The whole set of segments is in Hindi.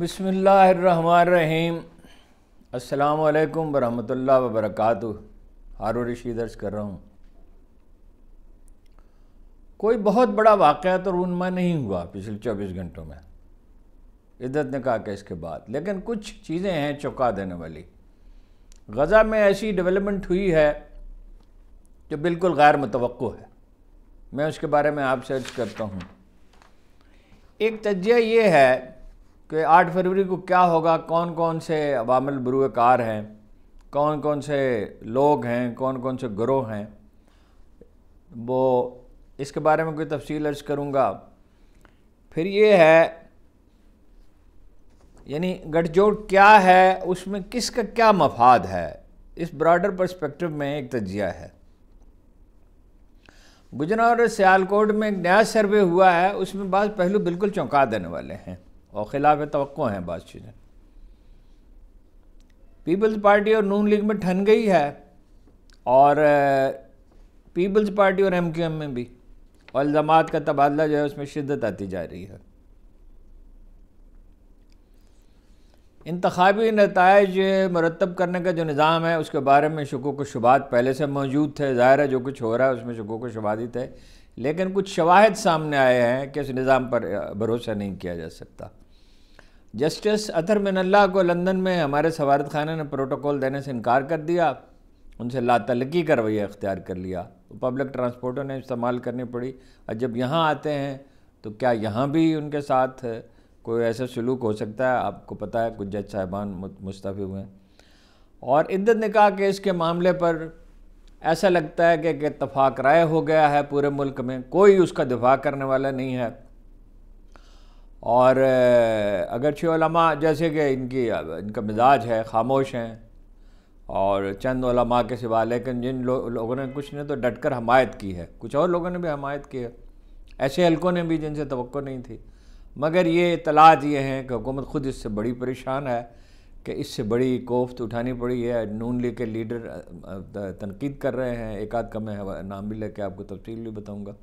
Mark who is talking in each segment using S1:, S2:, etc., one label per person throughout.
S1: बसमीम अल्लाम वरहमल वबरक हारू ऋषि दर्ज कर रहा हूँ कोई बहुत बड़ा वाक़ तो रूनमा नहीं हुआ पिछले चौबीस घंटों में इद्दत ने कहा कि इसके बाद लेकिन कुछ चीज़ें हैं चौंका देने वाली गज़ा में ऐसी डेवलपमेंट हुई है जो बिल्कुल गैर मुतव है मैं उसके बारे में आपसे अर्ज़ करता हूँ एक तजिया ये है कि 8 फरवरी को क्या होगा कौन कौन से अवामल बरूकार हैं कौन कौन से लोग हैं कौन कौन से ग्रोह हैं वो इसके बारे में कोई तफसील अर्ज करूँगा फिर ये है यानी गठजोड़ क्या है उसमें किसका क्या मफाद है इस ब्रॉडर पर्सपेक्टिव में एक तजिया है गुजरा और सियालकोट में एक नया सर्वे हुआ है उसमें बाद पहलू बिल्कुल चौंका देने वाले हैं और ख़िलाफ़ तो हैं बात चीज़ें पीपल्स पार्टी और नून लीग में ठन गई है और पीपल्स पार्टी और एमक्यूएम में भी और इल्ज़ाम का तबादला जो है उसमें शिद्दत आती जा रही है इंतबी नतज मरतब करने का जो निज़ाम है उसके बारे में शकोक शुबात पहले से मौजूद थे ज़ाहिर है जो कुछ हो रहा है उसमें शको को शुबात ही थे लेकिन कुछ शवाहद सामने आए हैं कि इस निज़ाम पर भरोसा नहीं किया जा सकता जस्टिस अतर मिनल्ला को लंदन में हमारे सवारत खाना ने प्रोटोकॉल देने से इनकार कर दिया उनसे लातलकी का रवैया अख्तियार कर लिया तो पब्लिक ट्रांसपोर्टों ने इस्तेमाल करनी पड़ी और जब यहाँ आते हैं तो क्या यहाँ भी उनके साथ कोई ऐसा सलूक हो सकता है आपको पता है कुछ जज साहिबान मुस्तफ़ी हुए हैं और इद्दत निकाह केस के मामले पर ऐसा लगता है कि इतफाक़ राय हो गया है पूरे मुल्क में कोई उसका दिफा करने वाला नहीं है और अगर अगरचेमा जैसे कि इनकी इनका मिजाज है खामोश हैं और चंद ओलमा के सिवा लेकिन जिन लो, लोगों ने कुछ ने तो डट कर हमायत की है कुछ और लोगों ने भी हमायत की है ऐसे हल्कों ने भी जिनसे तो नहीं थी मगर ये इतलात ये हैं कि हुकूमत ख़ुद इससे बड़ी परेशान है कि इससे बड़ी कोफ्त उठानी पड़ी है नून लीग के लीडर तनकीद कर रहे हैं एक आध का मैं नाम भी लेके आपको तफसील भी बताऊँगा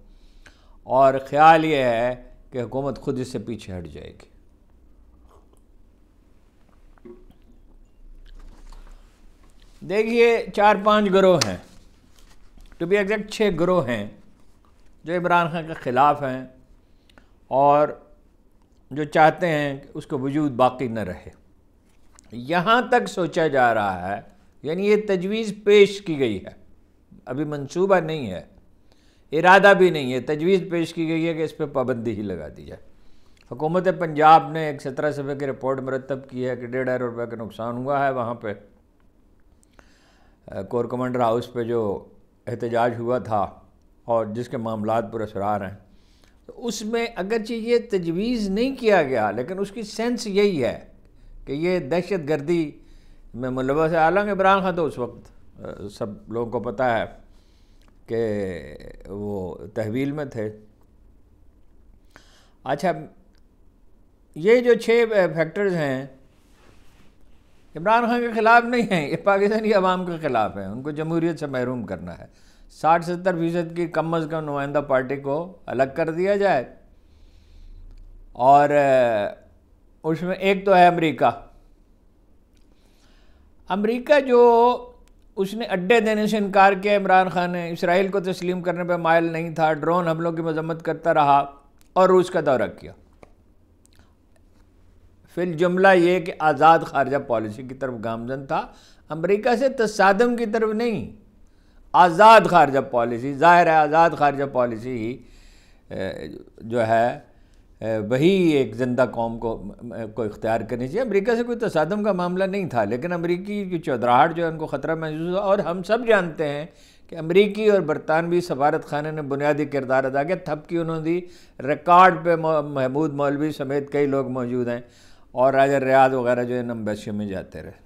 S1: और ख्याल ये है कि हुकूमत खुद इससे पीछे हट जाएगी देखिए चार पांच ग्रोह हैं टू बी एग्जैक्ट छः ग्रोह हैं जो इमरान खान के ख़िलाफ़ हैं और जो चाहते हैं कि उसका वजूद बाकी न रहे यहाँ तक सोचा जा रहा है यानी ये तजवीज़ पेश की गई है अभी मंसूबा नहीं है इरादा भी नहीं है तजवीज़ पेश की गई है कि इस पर पाबंदी ही लगा दी जाए हुकूमत पंजाब ने एक सत्रह सफ़े की रिपोर्ट मरतब की है कि डेढ़ अरब रुपये का नुकसान हुआ है वहाँ पर कोर कमांडर हाउस पर जो एहतजाज हुआ था और जिसके मामला पुरसरार हैं तो उसमें अगरचि ये तजवीज़ नहीं किया गया लेकिन उसकी सेंस यही है कि ये दहशत गर्दी में मुलवस है हालांकि इमरान खान तो उस वक्त सब लोगों को पता है कि वो तहवील में थे अच्छा ये जो छः फैक्टर्स हैं इमरान खान के ख़िलाफ़ नहीं हैं ये पाकिस्तानी आवाम के ख़िलाफ़ हैं उनको जमहूरीत से महरूम करना है साठ सत्तर फीसद की कम अज़ कम नुमाइंदा पार्टी को अलग कर दिया जाए और उसमें एक तो है अमेरिका अमेरिका जो उसने अड्डे देने से इनकार किया इमरान खान ने इसराइल को तस्लीम करने पर मायल नहीं था ड्रोन हमलों की मजम्मत करता रहा और रूस का दौरा किया फिर जुमला ये कि आज़ाद खारजा पॉलिसी की तरफ गामजन था अमेरिका से तस्दम की तरफ नहीं आज़ाद खारजा पॉलिसी ज़ाहिर है आज़ाद खारजा पॉलिसी ही जो है वही एक ज़िंदा कौम को को इख्तियार करनी चाहिए अमेरिका से कोई तसादम का मामला नहीं था लेकिन अमरीकी की चौधराहट जो है उनको ख़तरा महसूस हुआ और हम सब जानते हैं कि अमरीकी और बरतानवी सफारत खाना ने बुनियादी किरदार अदा किया थपकी उन्होंने दी रिकॉर्ड पर महमूद मौलवी समेत कई लोग मौजूद हैं और राजा रियाज वगैरह जो इन अम्बेसियों में जाते रहे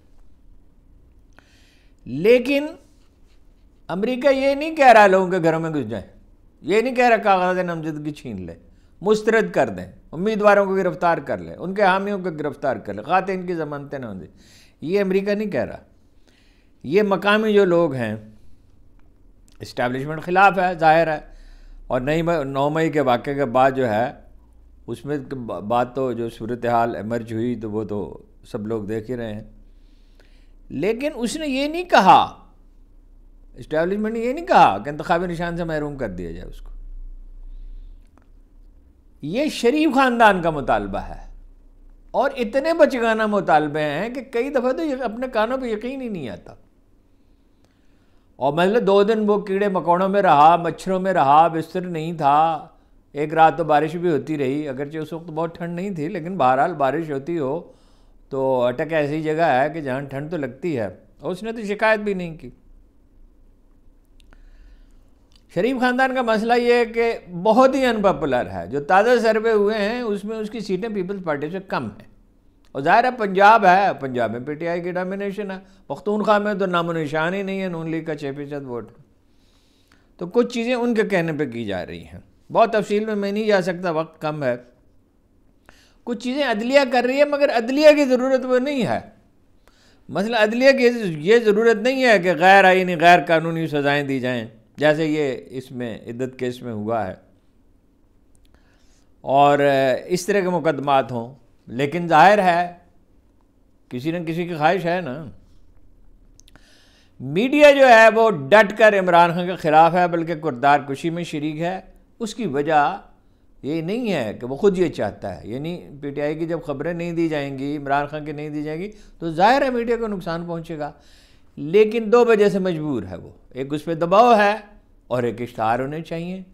S1: लेकिन अमरीका ये नहीं कह रहा लोगों के घरों में घुस जाए ये नहीं कह रहा कागजात नामजदगी छीन ले मुस्तरद कर दें उम्मीदवारों को गिरफ्तार कर लें उनके हामियों को गिरफ्तार कर लें खातिन की जमानतें ना दें ये अमेरिका नहीं कह रहा ये मकामी जो लोग हैं इस्टेबलिशमेंट ख़िलाफ़ है ज़ाहिर है और नई नौ मई के वाक़े के बाद जो है उसमें बात तो जो सूरत हाल एमर्ज हुई तो वो तो सब लोग देख ही रहे हैं लेकिन उसने ये नहीं कहा इस्टेबलिशमेंट ने यह नहीं कहा कि इंतबी निशान से महरूम कर दिया जाए उसको ये शरीफ ख़ानदान का मुतालबा है और इतने बचगाना मुतालबे हैं कि कई दफ़ा तो अपने कानों पर यकीन ही नहीं आता और मतलब दो दिन वो कीड़े मकौड़ों में रहा मच्छरों में रहा बिस्तर नहीं था एक रात तो बारिश भी होती रही अगरचे उस वक्त बहुत ठंड नहीं थी लेकिन बहरहाल बारिश होती हो तो अटक ऐसी जगह है कि जहाँ ठंड तो लगती है और उसने तो शिकायत भी नहीं की शरीफ ख़ानदान का मसला ये है कि बहुत ही अनपॉपुलर है जो ताज़ा सर्वे हुए हैं उसमें उसकी सीटें पीपल्स पार्टी से कम हैं और ज़ाहिर है पंजाब है पंजाब में पीटीआई की डोमिनेशन है पख्तूनख्वा में तो नामो निशान ही नहीं है नून लीग का छः फीसद वोट तो कुछ चीज़ें उनके कहने पर की जा रही हैं बहुत तफसील में मैं नहीं जा सकता वक्त कम है कुछ चीज़ें अदलिया कर रही है मगर अदलिया की ज़रूरत वो नहीं है मसला अदलिया की ये ज़रूरत नहीं है कि गैर आइनी गैर कानूनी सज़ाएँ दी जाएँ जैसे ये इसमें इद्दत केस में हुआ है और इस तरह के मुकदमात हों लेकिन जाहिर है किसी न किसी की ख्वाहिश है ना मीडिया जो है वो डट कर इमरान खान के ख़िलाफ़ है बल्कि करदार कुशी में शरीक है उसकी वजह ये नहीं है कि वो खुद ये चाहता है यानी पीटीआई की जब खबरें नहीं दी जाएंगी इमरान खान की नहीं दी जाएंगी तो जाहिर है मीडिया को नुकसान पहुंचेगा लेकिन दो वजह से मजबूर है वो एक उस पर दबाव है और एक इश्तहार होने चाहिए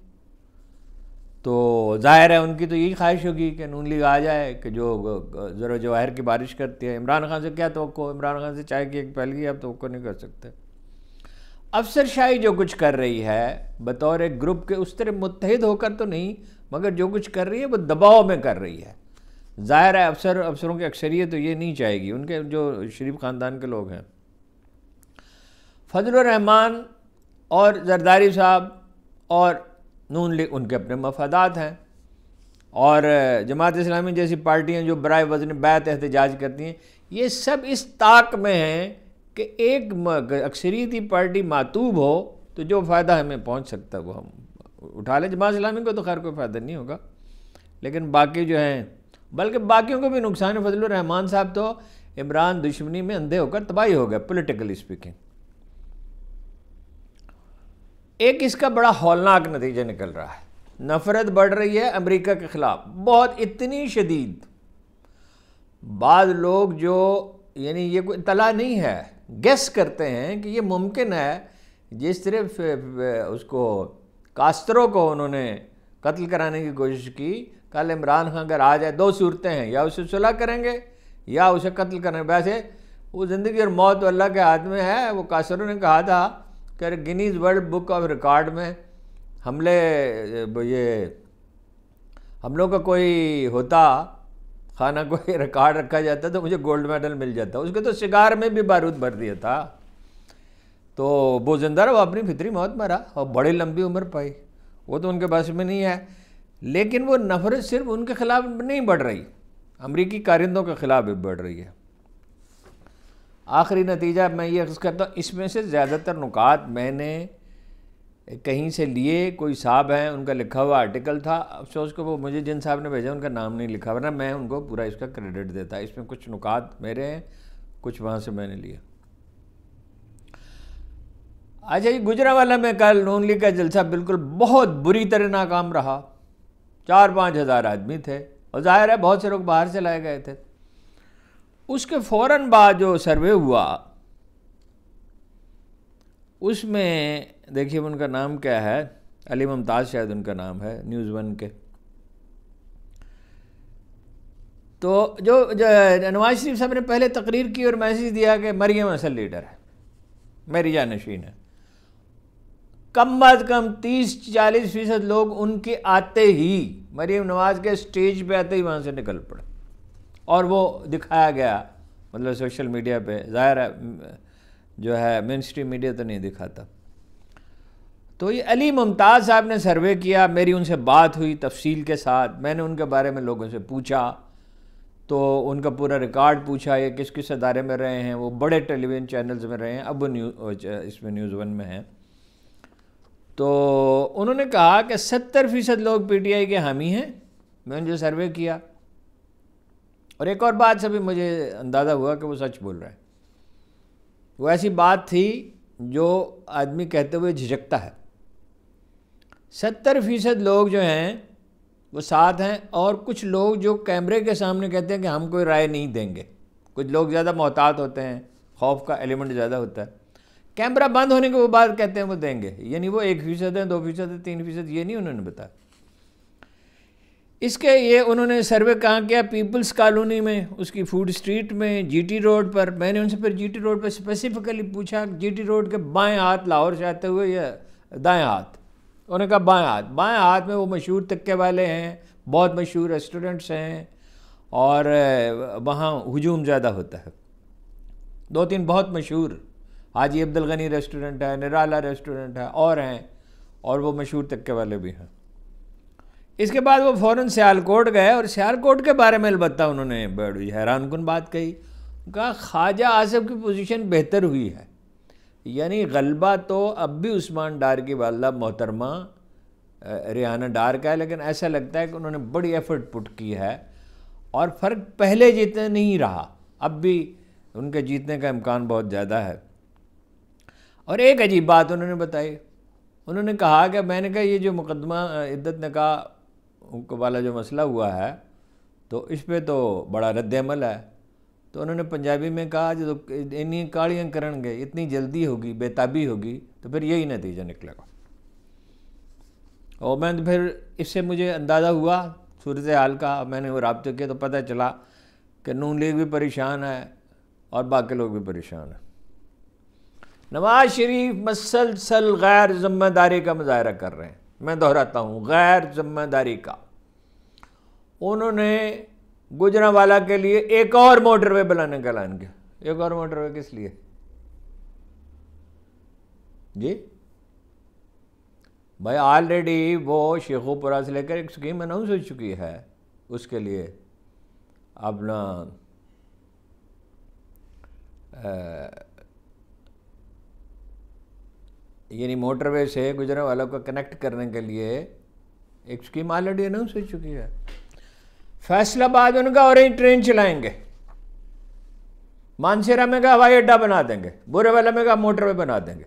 S1: तो जाहिर है उनकी तो यही ख्वाहिश होगी कि नून लीग आ जाए कि जो ज़रा जवाहर की बारिश करती है इमरान खान से क्या तो इमरान खान से चाय की एक पहलगी आप तो नहीं कर सकते अफसर शाही जो कुछ कर रही है बतौर एक ग्रुप के उस तरह मुतहद होकर तो नहीं मगर जो कुछ कर रही है वो दबाव में कर रही है ज़ाहिर है अफसर अफसरों की अक्सरियत तो ये नहीं चाहेगी उनके जो शरीफ ख़ानदान के लोग हैं फजल रहमान और जरदारी साहब और नून लीग उनके अपने मफादात हैं और जमात इस्लामी जैसी पार्टियाँ जो बर वजन बैत एहतजाज करती हैं ये सब इस ताक में हैं कि एक अक्सरीती पार्टी मातूब हो तो जो फ़ायदा हमें पहुंच सकता है वो हम उठा लें जमात इस्लामी को तो खैर कोई फ़ायदा नहीं होगा लेकिन बाकी जो हैं बल्कि बाकियों को भी नुकसान फजल रहमान साहब तो इमरान दुश्मनी में अंधे होकर तबाही हो गए पोलिटिकली स्पीकिंग एक इसका बड़ा हौलनाक नतीजा निकल रहा है नफरत बढ़ रही है अमेरिका के ख़िलाफ़ बहुत इतनी शदीद बाद लोग जो यानी ये कोई तला नहीं है गेस करते हैं कि ये मुमकिन है जिस तरह उसको कास्तरों को उन्होंने कत्ल कराने की कोशिश की कल इमरान खान अगर आ जाए दो सूरतें हैं या उसे सुलह करेंगे या उसे कत्ल करेंगे वैसे वो ज़िंदगी और मौत तो अल्लाह के हाथ में है वो कासरों ने कहा था कह रहे Guinness World Book of Record में हमले ये हम लोग का कोई होता खाना कोई रिकॉर्ड रखा जाता तो मुझे गोल्ड मेडल मिल जाता उसके तो शिकार में भी बारूद भर दिया था तो वो जिंदा वो अपनी फितरी मौत मरा और बड़ी लंबी उम्र पाई वो तो उनके बस में नहीं है लेकिन वो नफरत सिर्फ उनके ख़िलाफ़ नहीं बढ़ रही अमरीकी कारिंदों के ख़िलाफ़ भी बढ़ रही है आखिरी नतीजा मैं ये अर्ज़ करता हूँ इसमें से ज़्यादातर नुकात मैंने कहीं से लिए कोई साहब हैं उनका लिखा हुआ आर्टिकल था अफसोस को वो मुझे जिन साहब ने भेजा उनका नाम नहीं लिखा वरना मैं उनको पूरा इसका क्रेडिट देता इसमें कुछ नुकात मेरे हैं कुछ वहाँ से मैंने लिया अच्छा जी गुजरा वाला में कल नून लीग का जलसा बिल्कुल बहुत बुरी तरह नाकाम रहा चार पाँच हज़ार आदमी थे और जाहिर है बहुत से लोग बाहर से लाए गए थे उसके फ़ौर बाद जो सर्वे हुआ उसमें देखिए उनका नाम क्या है अली मुमताज़ शायद उनका नाम है न्यूज़ वन के तो जो, जो नवाज शरीफ साहब ने पहले तकरीर की और मैसेज दिया कि मरियम असल लीडर है मेरी नशीन है कम अज कम तीस चालीस फीसद लोग उनके आते ही मरीम नवाज के स्टेज पे आते ही वहाँ से निकल पड़े और वो दिखाया गया मतलब सोशल मीडिया पे ज़ाहिर है जो है मेन स्ट्रीम मीडिया तो नहीं दिखाता तो ये अली मुमताज़ साहब ने सर्वे किया मेरी उनसे बात हुई तफसील के साथ मैंने उनके बारे में लोगों से पूछा तो उनका पूरा रिकॉर्ड पूछा ये किस किस अदारे में रहे हैं वो बड़े टेलीविज़न चैनल्स में रहे हैं अब वो न्यूज़ इसमें न्यूज़ वन में हैं तो उन्होंने कहा कि सत्तर फ़ीसद लोग पीटीआई के हामी हैं मैंने जो सर्वे किया और एक और बात से भी मुझे अंदाज़ा हुआ कि वो सच बोल रहा है वो ऐसी बात थी जो आदमी कहते हुए झिझकता है सत्तर फीसद लोग जो हैं वो साथ हैं और कुछ लोग जो कैमरे के सामने कहते हैं कि हम कोई राय नहीं देंगे कुछ लोग ज़्यादा मोहतात होते हैं खौफ का एलिमेंट ज़्यादा होता है कैमरा बंद होने के वो बात कहते हैं वो देंगे यानी वो एक फ़ीसद है दो फीसद है तीन फीसद ये नहीं उन्होंने बताया इसके ये उन्होंने सर्वे कहाँ किया पीपल्स कॉलोनी में उसकी फूड स्ट्रीट में जीटी रोड पर मैंने उनसे फिर जीटी रोड पर स्पेसिफिकली पूछा जीटी रोड के बाएं हाथ लाहौर से आते हुए या दाएं हाथ उन्होंने कहा बाएं हाथ बाएं हाथ में वो मशहूर तक्के वाले हैं बहुत मशहूर रेस्टोरेंट्स हैं और वहाँ हजूम ज़्यादा होता है दो तीन बहुत मशहूर हाजी अब्दुल गनी रेस्टोरेंट है निराला रेस्टोरेंट है और हैं और वो मशहूर तक्के वाले भी हैं इसके बाद वो फ़ौरन सियालकोट गए और सियालकोट के बारे में अलबत्ता उन्होंने बड़ी हैरान कन बात कही कहा ख्वाजा आसफ की पोजीशन बेहतर हुई है यानी गलबा तो अब भी उस्मान डार की वाला मोहतरमा रिहाना डार का है लेकिन ऐसा लगता है कि उन्होंने बड़ी एफर्ट पुट की है और फ़र्क पहले जीतने नहीं रहा अब भी उनके जीतने का इम्कान बहुत ज़्यादा है और एक अजीब बात उन्होंने बताई उन्होंने कहा कि मैंने कहा ये जो मुकदमा इद्दत ने कहा वाला जो मसला हुआ है तो इस पर तो बड़ा रद्दमल है तो उन्होंने पंजाबी में कहा जो इन कालियाँ करेंगे इतनी जल्दी होगी बेताबी होगी तो फिर यही नतीजा निकलेगा और मैं तो फिर इससे मुझे अंदाज़ा हुआ सूरत हाल का मैंने वो रबते किया तो पता चला कि नून लीग भी परेशान है और बाकी लोग भी परेशान हैं नवाज शरीफ मसलसल गैर ज़िम्मेदारी का मुजाहरा कर रहे हैं मैं दोहराता हूँ गैर जिम्मेदारी का उन्होंने गुजरावाला के लिए एक और मोटरवे बनाने का ऐलान किया एक और मोटरवे किस लिए जी भाई ऑलरेडी वो शेखोपुरा से लेकर एक स्कीम अनाउंस हो चुकी है उसके लिए अपना यानी मोटरवे से गुजरने वालों को कनेक्ट करने के लिए एक स्कीम ऑलरेडी अनाउंस हो चुकी है फैसलाबाद उनका और ही ट्रेन चलाएंगे मानसेरा में का हवाई अड्डा बना देंगे बुरे वाला में का मोटरवे बना देंगे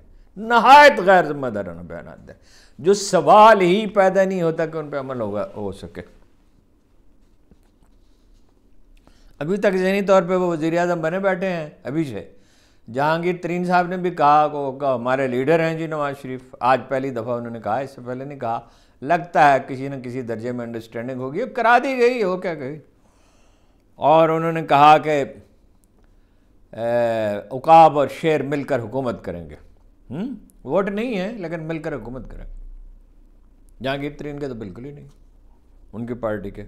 S1: नहायत गैर जिम्मेदार उन है जो सवाल ही पैदा नहीं होता कि उन पर अमल होगा हो सके अभी तक जहनी तौर पे वो वजीर अजम बने बैठे हैं अभी से जहांगीर तरीन साहब ने भी कहा को हमारे लीडर हैं जी नवाज शरीफ आज पहली दफ़ा उन्होंने कहा इससे पहले नहीं कहा लगता है किसी न किसी दर्जे में अंडरस्टैंडिंग होगी करा दी गई हो क्या गई और उन्होंने कहा कि उकाब और शेर मिलकर हुकूमत करेंगे हम्म? वोट नहीं है लेकिन मिलकर हुकूमत करेंगे जहांगीर तरीन के तो बिल्कुल ही नहीं उनकी पार्टी के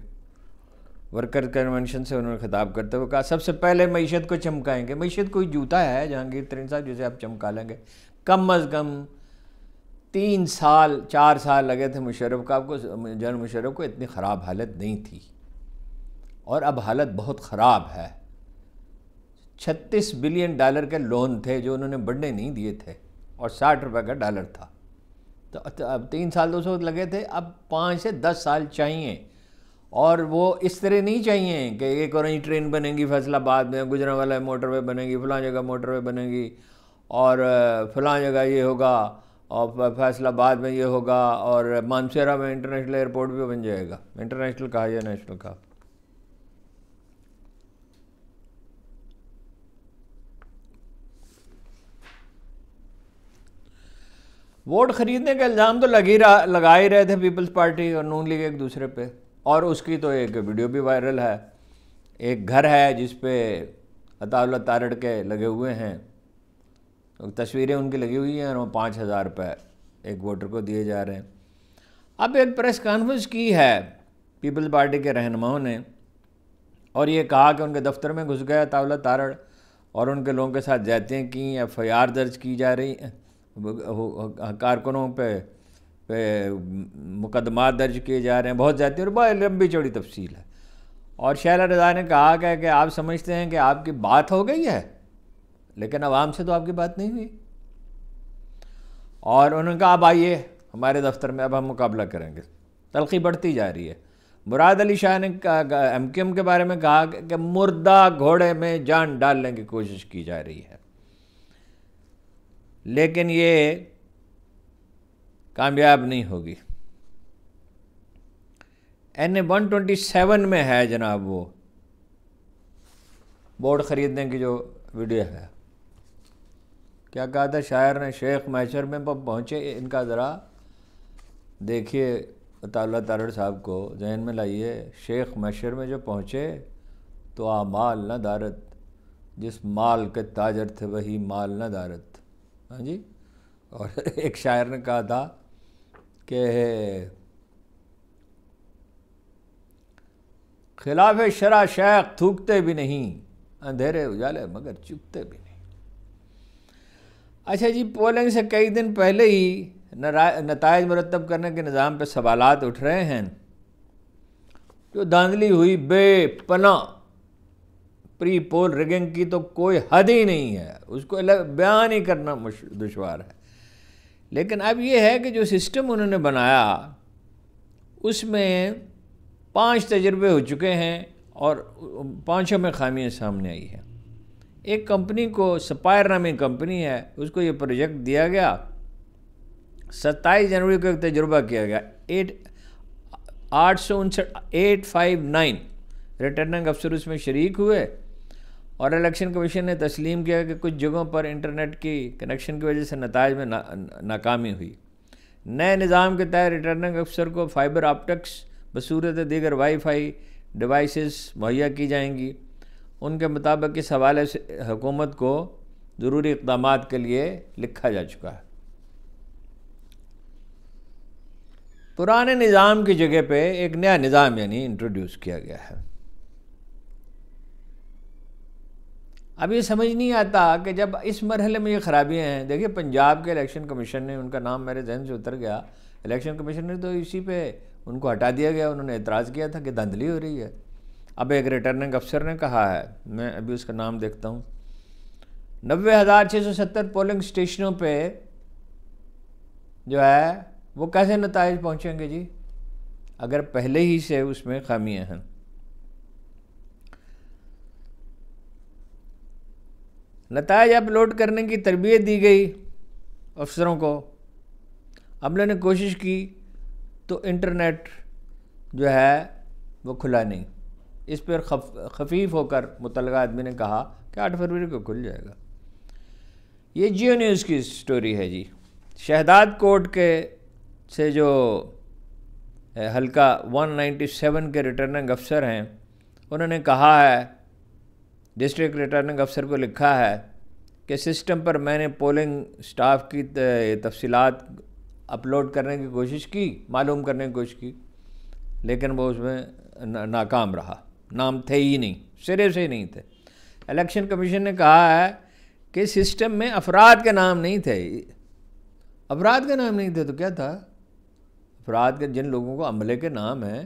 S1: वर्कर कन्वेंशन से उन्होंने खिताब करते हुए कहा सबसे पहले मीशत को चमकाएंगे मीशत कोई जूता है जहांगीर तरीन साहब जिसे आप चमका लेंगे कम अज़ कम तीन साल चार साल लगे थे मुशरफ का आपको जनरल मुशरफ को इतनी ख़राब हालत नहीं थी और अब हालत बहुत ख़राब है छत्तीस बिलियन डॉलर के लोन थे जो उन्होंने बढ़ने नहीं दिए थे और साठ रुपये का डॉलर था तो अब तीन साल दो सौ लगे थे अब पाँच से दस साल चाहिए और वो इस तरह नहीं चाहिए कि एक और ट्रेन बनेगी फैसलाबाद में गुजरा मोटर मोटरवे बनेगी फलां जगह मोटरवे बनेगी और फलां जगह ये होगा और फैसलाबाद में ये होगा और मानसेरा में इंटरनेशनल एयरपोर्ट भी बन जाएगा इंटरनेशनल कहा या नेशनल कहा वोट खरीदने का इल्ज़ाम तो लग ही रहा लगा ही रहे थे पीपल्स पार्टी और नून लीग एक दूसरे पे और उसकी तो एक वीडियो भी वायरल है एक घर है जिस पे अताउल्ला तारड़ के लगे हुए हैं तो तस्वीरें उनकी लगी हुई हैं और वो पाँच हज़ार रुपये एक वोटर को दिए जा रहे हैं अब एक प्रेस कॉन्फ्रेंस की है पीपल्स पार्टी के रहनुमाओं ने और ये कहा कि उनके दफ्तर में घुस गया तावला तारड़ और उनके लोगों के साथ हैं कि एफ आई आर दर्ज की जा रही है कारकुनों पर मुकदमा दर्ज किए जा रहे हैं बहुत ज़्यादा और बहुत लंबी चौड़ी तफसील है और शहला रजा ने कहा गया कि आप समझते हैं कि आपकी बात हो गई है लेकिन आवाम से तो आपकी बात नहीं हुई और उन्होंने कहा अब आइए हमारे दफ्तर में अब हम मुकाबला करेंगे तलखी बढ़ती जा रही है मुराद अली शाह ने एम के एम के बारे में कहा कि मुर्दा घोड़े में जान डालने की कोशिश की जा रही है लेकिन ये कामयाब नहीं होगी N A one twenty seven में है जनाब वो बोर्ड ख़रीदने की जो वीडियो है क्या कहा था शायर ने शेख मैशर में पहुँचे इनका ज़रा देखिए ताला तारड़ साहब को जहन में लाइए शेख मैशर में जो पहुँचे तो आ माल न दारत जिस माल के ताजर थे वही माल न दारत हाँ जी और एक शायर ने कहा था कि खिलाफ शरा शेख थूकते भी नहीं अंधेरे उजाले मगर चुपते भी नहीं अच्छा जी पोलिंग से कई दिन पहले ही नतज मरतब करने के निज़ाम पर सवाल उठ रहे हैं जो धांधली हुई बेपना प्री पोल रिगिंग की तो कोई हद ही नहीं है उसको बयान ही करना दुशवार है लेकिन अब ये है कि जो सिस्टम उन्होंने बनाया उसमें पांच तजर्बे हो चुके हैं और पांचों में खामियां सामने आई हैं एक कंपनी को सपायर नामी कंपनी है उसको ये प्रोजेक्ट दिया गया सत्ताईस जनवरी को एक तजुर्बा किया गया एट आठ सौ उनसठ एट फाइव नाइन रिटर्निंग अफसर उसमें शरीक हुए और इलेक्शन कमीशन ने तस्लीम किया कि कुछ जगहों पर इंटरनेट की कनेक्शन की वजह से नतज में ना, नाकामी हुई नए निज़ाम के तहत रिटर्निंग अफसर को फाइबर ऑप्टिक्स बसूरत दीगर वाईफाई डिवाइसेस मुहैया की जाएंगी उनके मुताबिक इस हवाले से हुकूमत को ज़रूरी इकदाम के लिए लिखा जा चुका है पुराने निज़ाम की जगह पे एक नया निज़ाम यानी इंट्रोड्यूस किया गया है अब ये समझ नहीं आता कि जब इस मरहले में ये ख़राबियाँ हैं देखिए पंजाब के इलेक्शन कमीशन ने उनका नाम मेरे जहन से उतर गया इलेक्शन कमीशन ने तो इसी पे उनको हटा दिया गया उन्होंने एतराज़ किया था कि धंधली हो रही है अब एक रिटर्निंग अफसर ने कहा है मैं अभी उसका नाम देखता हूँ नब्बे हज़ार छः सौ सत्तर पोलिंग स्टेशनों पर जो है वो कैसे नतज पहुँचेंगे जी अगर पहले ही से उसमें खामियाँ हैं नतज अपलोड करने की तरबियत दी गई अफसरों को अमले ने कोशिश की तो इंटरनेट जो है वो खुला नहीं इस पर खफ, खफीफ होकर मुतल आदमी ने कहा कि आठ फरवरी को खुल जाएगा ये जियो न्यूज़ की स्टोरी है जी शहदाद कोर्ट के से जो हल्का 197 के रिटर्निंग अफसर हैं उन्होंने कहा है डिस्ट्रिक्ट रिटर्निंग अफसर को लिखा है कि सिस्टम पर मैंने पोलिंग स्टाफ की तफसीत अपलोड करने की कोशिश की मालूम करने की कोशिश की लेकिन वो उसमें नाकाम रहा नाम थे ही नहीं सिरे से ही नहीं थे इलेक्शन कमीशन ने कहा है कि सिस्टम में अफराद के नाम नहीं थे अफराद के नाम नहीं थे तो क्या था अफराद के जिन लोगों को अमले के नाम हैं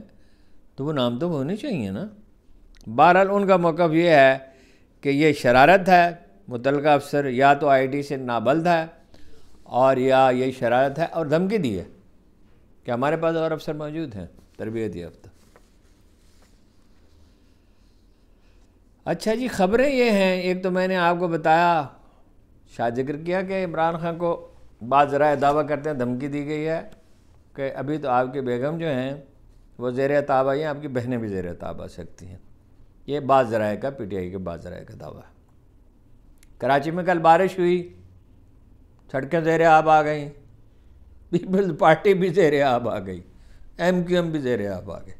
S1: तो वो नाम तो होने चाहिए ना बहरहाल उनका मौका ये है कि ये शरारत है मुतल अफसर या तो आईडी से नाबल्द है और या ये शरारत है और धमकी दी है कि हमारे पास और अफसर मौजूद हैं तरबियत याफ्ता अच्छा जी ख़बरें ये हैं एक तो मैंने आपको बताया शाह जिक्र किया कि इमरान खान को बात ज़रा दावा करते हैं धमकी दी गई है कि अभी तो आपके बेगम जो हैं वो जेर ताबा ही आपकी बहनें भी जेर ताबा आ सकती हैं ये जराए का पीटीआई के जराए का दावा है कराची में कल बारिश हुई सड़कें जेर आब आ गई पीपल्स पार्टी भी जेर आब आ गई एम क्यू एम भी जेर आब आ गई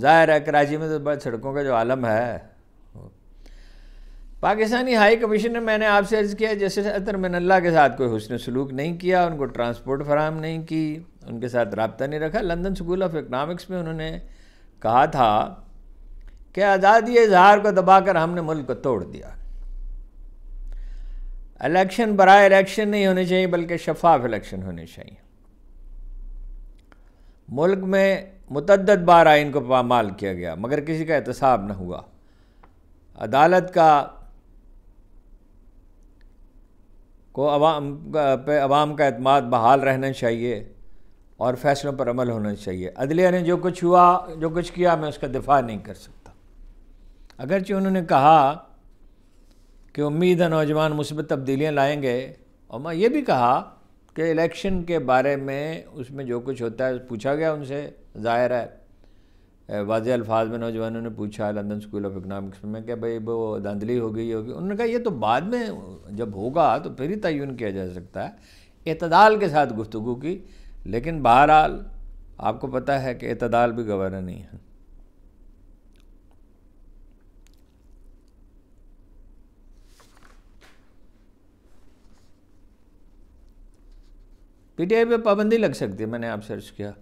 S1: जाहिर है कराची में तो बस सड़कों का जो आलम है पाकिस्तानी हाई कमीशन ने मैंने आपसे अर्ज़ किया जैसे अतर मिनल्ला के साथ कोई हुसन सलूक नहीं किया उनको ट्रांसपोर्ट फराम नहीं की उनके साथ रबता नहीं रखा लंदन स्कूल ऑफ इकनॉमिक्स में उन्होंने कहा था कि आज़ादी इजहार को दबाकर हमने मुल्क को तोड़ दिया इलेक्शन बरए इलेक्शन नहीं होने चाहिए बल्कि शफाफ इलेक्शन होने चाहिए मुल्क में मतद बार आइन को पामाल किया गया मगर किसी का एहतसाब न हुआ अदालत का को अवाम अवाम का अतमाद बहाल रहना चाहिए और फैसलों पर अमल होना चाहिए अदलिया ने जो कुछ हुआ जो कुछ किया मैं उसका दिफा नहीं कर सकता अगरचि उन्होंने कहा कि उम्मीद है नौजवान मुसबत तब्दीलियाँ लाएंगे और मैं ये भी कहा कि इलेक्शन के बारे में उसमें जो कुछ होता है पूछा गया उनसे ज़ाहिर है वाज अल्फाज में नौजवानों ने पूछा लंदन स्कूल ऑफ इकनॉमिक्स में कि भाई वो धांधली हो गई होगी उन्होंने कहा ये तो बाद में जब होगा तो फिर ही तयन किया जा सकता है अतदाल के साथ गुफ्तु की लेकिन बहरहाल आपको पता है कि अतदाल भी गवर्नर नहीं है पीटीआई पे पाबंदी लग सकती है मैंने आप सर्च किया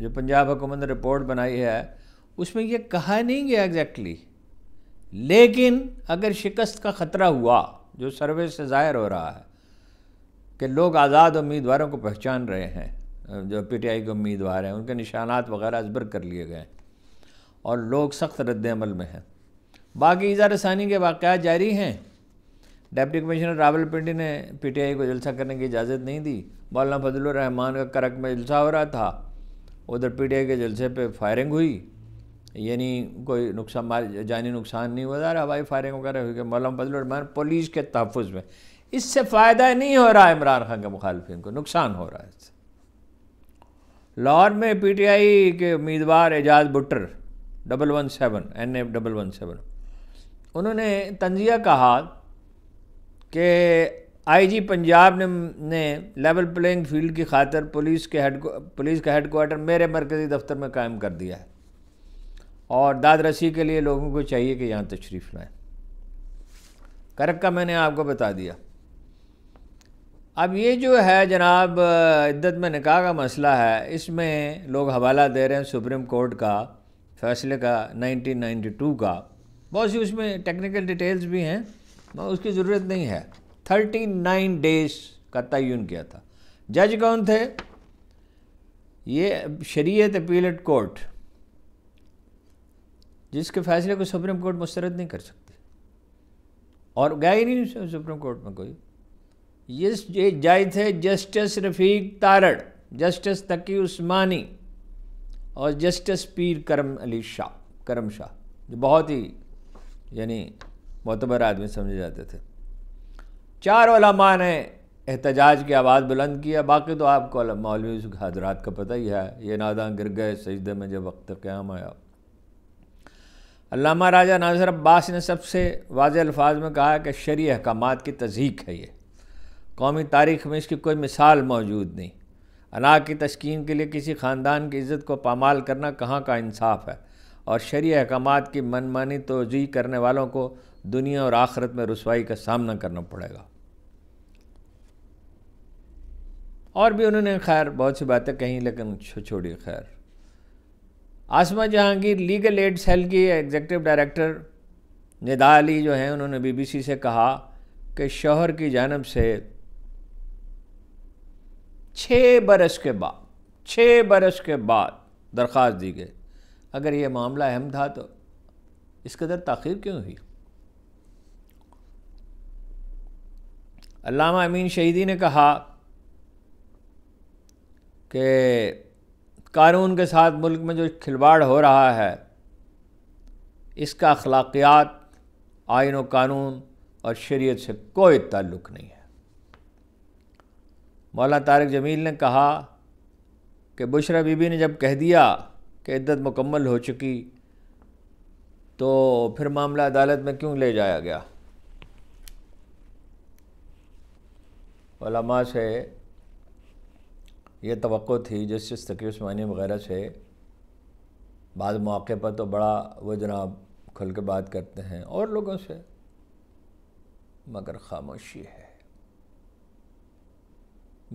S1: जो पंजाब हुकूमत ने रिपोर्ट बनाई है उसमें ये कहा नहीं गया एग्जैक्टली लेकिन अगर शिकस्त का ख़तरा हुआ जो सर्वे से ज़ाहिर हो रहा है कि लोग आज़ाद उम्मीदवारों को पहचान रहे हैं जो पीटीआई के उम्मीदवार हैं उनके निशानात वगैरह अजबर कर लिए गए और लोग सख्त रद्दमल में हैं बाकी इज़ा रसानी के वाक़ जारी हैं डेप्टी कमिश्नर रावलपिंडी ने पीटीआई को जलसा करने की इजाज़त नहीं दी मौलाना फजलुर रहमान का करक में जलसा हो रहा था उधर पीटीआई के जलसे पे फायरिंग हुई यानी कोई नुकसान मार जानी नुकसान नहीं हुआ रहा हवाई फायरिंग वगैरह हुई मौलाना फजलुर रहमान पुलिस के तहफ़ में इससे फ़ायदा नहीं हो रहा इमरान खान के मुखालफन को नुकसान हो रहा है इससे लाहौर में आई के उम्मीदवार Ejaz Buttar double one seven N A double one seven उन्होंने तंजिया कहा कि आईजी पंजाब ने ने लेवल प्लेइंग फील्ड की खातर पुलिस के हेड पुलिस का हेडकोार्टर मेरे मरकज़ी दफ्तर में कायम कर दिया है और दाद रसी के लिए लोगों को चाहिए कि यहाँ तशरीफ़ लाएँ करक का मैंने आपको बता दिया अब ये जो है जनाब इद्दत में निकाह का मसला है इसमें लोग हवाला दे रहे हैं सुप्रीम कोर्ट का फैसले का 1992 का बहुत सी उसमें टेक्निकल डिटेल्स भी हैं मैं उसकी ज़रूरत नहीं है थर्टी नाइन डेज का तयन किया था जज कौन थे ये शरीयत अपीलेट कोर्ट जिसके फैसले को सुप्रीम कोर्ट मुस्तरद नहीं कर सकती और गया ही नहीं सुप्रीम कोर्ट में कोई ये जाए थे जस्टिस रफ़ीक तारड़ जस्टिस तकी उस्मानी और जस्टिस पीर करम अली शाह करम शाह जो बहुत ही यानी मोतबर आदमी समझे जाते थे चार ओलमा ने एहतजाज की आवाज़ बुलंद किया बाकी तो आपको मौलवी हजरात हाँ, का पता ही है ये नादा गिर गए सजदे में जब वक्त क्याम आया अलामा राजा नाजर अब्बास ने सबसे वाज अल्फाज में कहा कि शरी अहकाम की तजीक है ये कौमी तारीख में इसकी कोई मिसाल मौजूद नहीं अना की तस्किन के लिए किसी ख़ानदान की इज़्ज़त को पामाल करना कहाँ का इंसाफ है और शरी अहकाम की मनमानी तोजी करने वालों को दुनिया और आखरत में रसवाई का सामना करना पड़ेगा और भी उन्होंने खैर बहुत सी बातें कहीं लेकिन छोड़ी खैर Asma Jahangir legal aid cell की एग्जेक्टिव डायरेक्टर निदा अली जो हैं उन्होंने बीबीसी से कहा कि शोहर की जानब से छः बरस के बाद छः बरस के बाद दरख्वास्त दी गई अगर ये मामला अहम था तो इस कदर तखिर क्यों हुई अल्लामा अमीन शहीदी ने कहा कि कानून के साथ मुल्क में जो खिलवाड़ हो रहा है इसका अखलाकियात आयन व कानून और शरीयत से कोई ताल्लुक़ नहीं है मौला तारक जमील ने कहा कि बुशरा बीबी ने जब कह दिया कि इद्दत मुकम्मल हो चुकी तो फिर मामला अदालत में क्यों ले जाया गया से ये तो थी जस्टिस तकीर उस्मानी वगैरह से बाद मौके पर तो बड़ा वो जनाब खुल के बात करते हैं और लोगों से मगर खामोशी है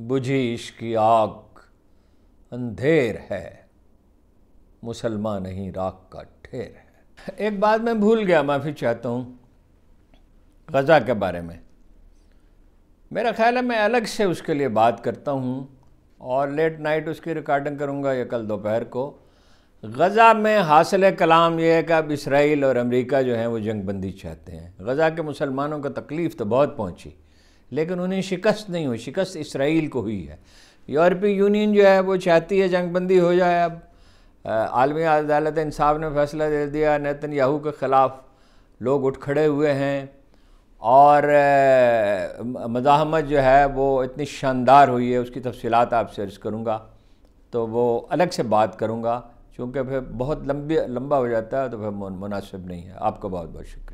S1: बुझी की आग अंधेर है मुसलमान नहीं राख का ठेर है एक बात मैं भूल गया माफ़ी चाहता हूँ गज़ा के बारे में मेरा ख्याल है मैं अलग से उसके लिए बात करता हूँ और लेट नाइट उसकी रिकॉर्डिंग करूँगा या कल दोपहर को गज़ा में हासिल कलाम यह है कि अब इसराइल और अमेरिका जो हैं वो जंग बंदी चाहते हैं गज़ा के मुसलमानों को तकलीफ़ तो बहुत पहुँची लेकिन उन्हें शिकस्त नहीं हुई शिकस्त इसराइल को हुई है यूरोपीय यूनियन जो है वो चाहती है जंग बंदी हो जाए अब आलमी अदालत इंसाफ ने फैसला दे दिया नतन याहू के ख़िलाफ़ लोग उठ खड़े हुए हैं और मज़ाहमत जो है वो इतनी शानदार हुई है उसकी तफसीत आपसे अर्ज़ करूँगा तो वो अलग से बात करूँगा चूँकि फिर बहुत लंबी लंबा हो जाता है तो फिर मुनासिब नहीं है आपका बहुत बहुत शुक्रिया